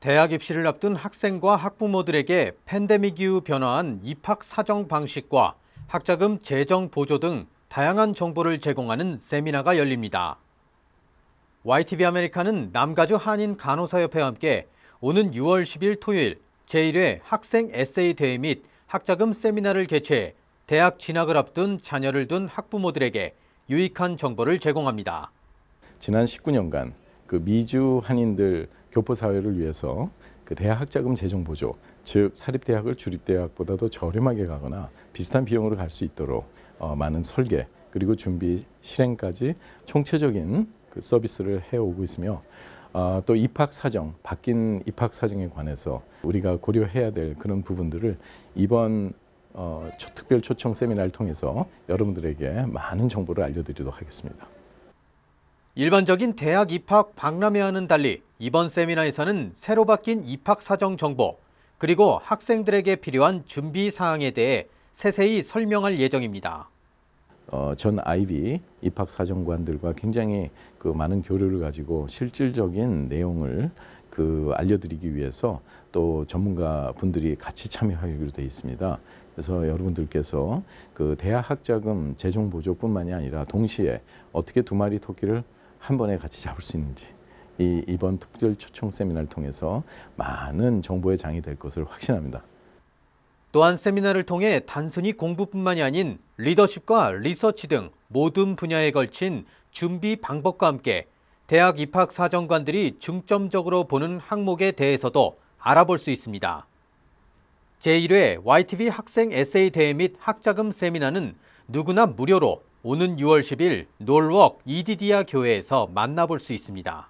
대학 입시를 앞둔 학생과 학부모들에게 팬데믹 이후 변화한 입학 사정 방식과 학자금 재정 보조 등 다양한 정보를 제공하는 세미나가 열립니다. YTV 아메리카는 남가주 한인 간호사협회와 함께 오는 6월 10일 토요일 제1회 학생 에세이 대회 및 학자금 세미나를 개최해 대학 진학을 앞둔 자녀를 둔 학부모들에게 유익한 정보를 제공합니다. 지난 19년간 그 미주 한인들 교포 사회를 위해서 그 대학 학자금 재정 보조, 즉 사립 대학을 주립 대학보다도 저렴하게 가거나 비슷한 비용으로 갈 수 있도록 어, 많은 설계 그리고 준비 실행까지 총체적인 그 서비스를 해오고 있으며 어, 또 입학 사정 바뀐 입학 사정에 관해서 우리가 고려해야 될 그런 부분들을 이번 어, 초, 특별 초청 세미나를 통해서 여러분들에게 많은 정보를 알려드리도록 하겠습니다. 일반적인 대학 입학 박람회와는 달리 이번 세미나에서는 새로 바뀐 입학 사정 정보 그리고 학생들에게 필요한 준비 사항에 대해 세세히 설명할 예정입니다. 어, 전 아이비 입학 사정관들과 굉장히 그 많은 교류를 가지고 실질적인 내용을 그 알려드리기 위해서 또 전문가 분들이 같이 참여하기로 되어 있습니다. 그래서 여러분들께서 그 대학 학자금 재정 보조뿐만이 아니라 동시에 어떻게 두 마리 토끼를 한 번에 같이 잡을 수 있는지 이 이번 특별 초청 세미나를 통해서 많은 정보의 장이 될 것을 확신합니다. 또한 세미나를 통해 단순히 공부뿐만이 아닌 리더십과 리서치 등 모든 분야에 걸친 준비 방법과 함께 대학 입학 사정관들이 중점적으로 보는 항목에 대해서도 알아볼 수 있습니다. 제1회 YTV 학생 에세이 대회 및 학자금 세미나는 누구나 무료로 오는 6월 10일 놀웍 이디디아 교회에서 만나볼 수 있습니다.